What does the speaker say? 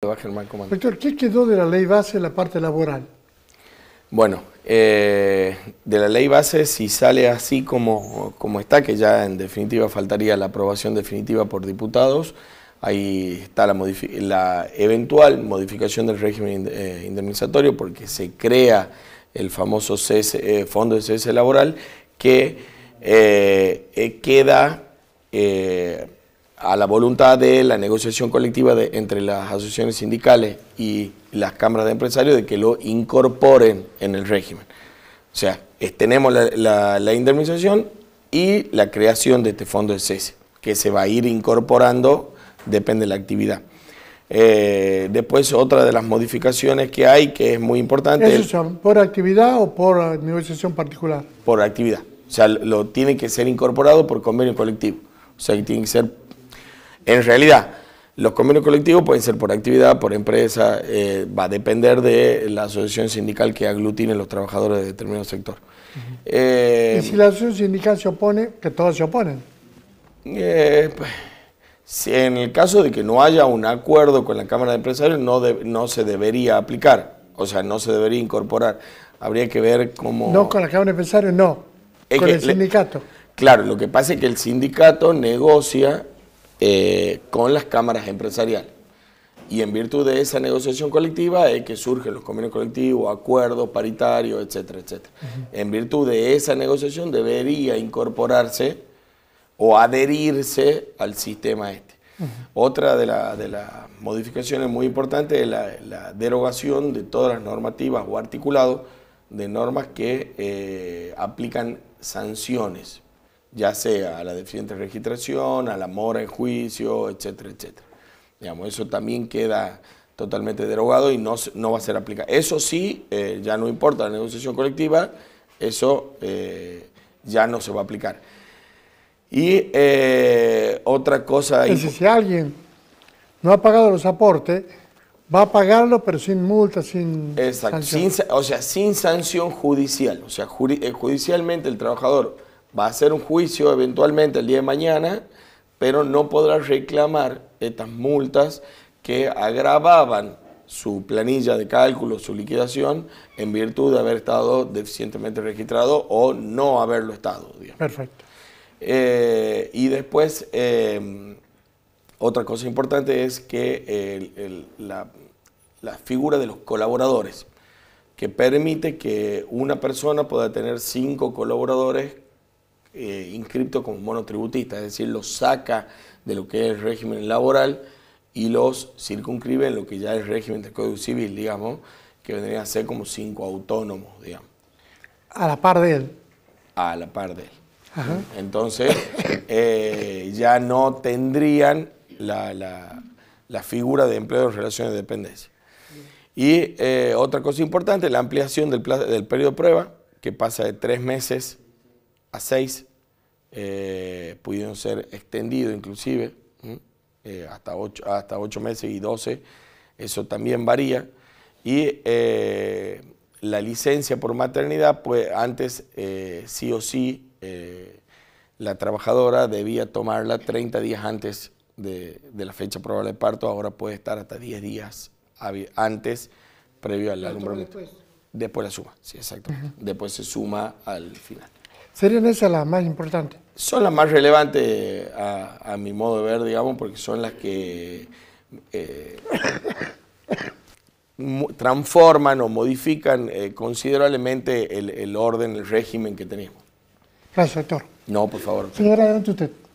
Doctor, ¿qué quedó de la ley base en la parte laboral? Bueno, eh, de la ley base, si sale así como, como está, que ya en definitiva faltaría la aprobación definitiva por diputados, ahí está la, eventual modificación del régimen eh, indemnizatorio porque se crea el famoso eh, fondo de cese laboral que queda a la voluntad de la negociación colectiva de, entre las asociaciones sindicales y las cámaras de empresarios de que lo incorporen en el régimen. O sea, tenemos la, indemnización y la creación de este fondo de cese, que se va a ir incorporando, depende de la actividad. Eh, después otra de las modificaciones que hay, que es muy importante... ¿Eso son por actividad o por negociación particular? Por actividad. O sea, lo tiene que ser incorporado por convenio colectivo. O sea, tiene que ser en realidad, los convenios colectivos pueden ser por actividad, por empresa, eh, va a depender de la asociación sindical que aglutine los trabajadores de determinado sector. ¿Y eh, si la asociación sindical se opone, que todos se oponen? Eh, pues, si en el caso de que no haya un acuerdo con la Cámara de Empresarios, no, se debería aplicar, o sea, no se debería incorporar. Habría que ver cómo... No, con la Cámara de Empresarios no, con el sindicato. claro, lo que pasa es que el sindicato negocia eh, con las cámaras empresariales. Y en virtud de esa negociación colectiva es que surgen los convenios colectivos, acuerdos paritarios, etcétera, etcétera. En virtud de esa negociación debería incorporarse o adherirse al sistema este. Otra de, las modificaciones muy importantes es la, derogación de todas las normativas o articulado de normas que eh, aplican sanciones ya sea a la deficiente registración, a la mora en juicio, etcétera, etcétera. Digamos, eso también queda totalmente derogado y no, no va a ser aplicado. Eso sí, eh, ya no importa la negociación colectiva, eso eh, ya no se va a aplicar. Y eh, otra cosa... Es si alguien no ha pagado los aportes, va a pagarlo pero sin multa, sin... Exacto, o sea, sin sanción judicial. O sea, judicialmente el trabajador va a ser un juicio eventualmente el día de mañana, pero no podrá reclamar estas multas que agravaban su planilla de cálculo, su liquidación, en virtud de haber estado deficientemente registrado o no haberlo estado. Perfecto. Eh, y después, eh, otra cosa importante es que la, la figura de los colaboradores, que permite que una persona pueda tener cinco colaboradores eh, inscripto como monotributista, es decir, los saca de lo que es el régimen laboral y los circunscribe en lo que ya es régimen de Código Civil, digamos, que vendrían a ser como cinco autónomos, digamos. A la par de él. A la par de él. Entonces, eh, ya no tendrían la, figura de empleo en relaciones de dependencia. Y eh, otra cosa importante, la ampliación del, del periodo de prueba, que pasa de tres meses a seis, eh, pudieron ser extendidos inclusive eh, hasta, 8, hasta meses y 12, eso también varía. Y eh, la licencia por maternidad, pues antes sí o sí la trabajadora debía tomarla 30 días antes de, la fecha probable de parto, ahora puede estar hasta 10 días antes previo al alumbramiento. Después la suma, sí, exacto. Después se suma al final. ¿Serían esas las más importantes? Son las más relevantes eh, a, mi modo de ver, digamos, porque son las que eh, transforman o modifican eh, considerablemente el, orden, el régimen que tenemos. Gracias, doctor. No, por favor. Señora, adelante usted.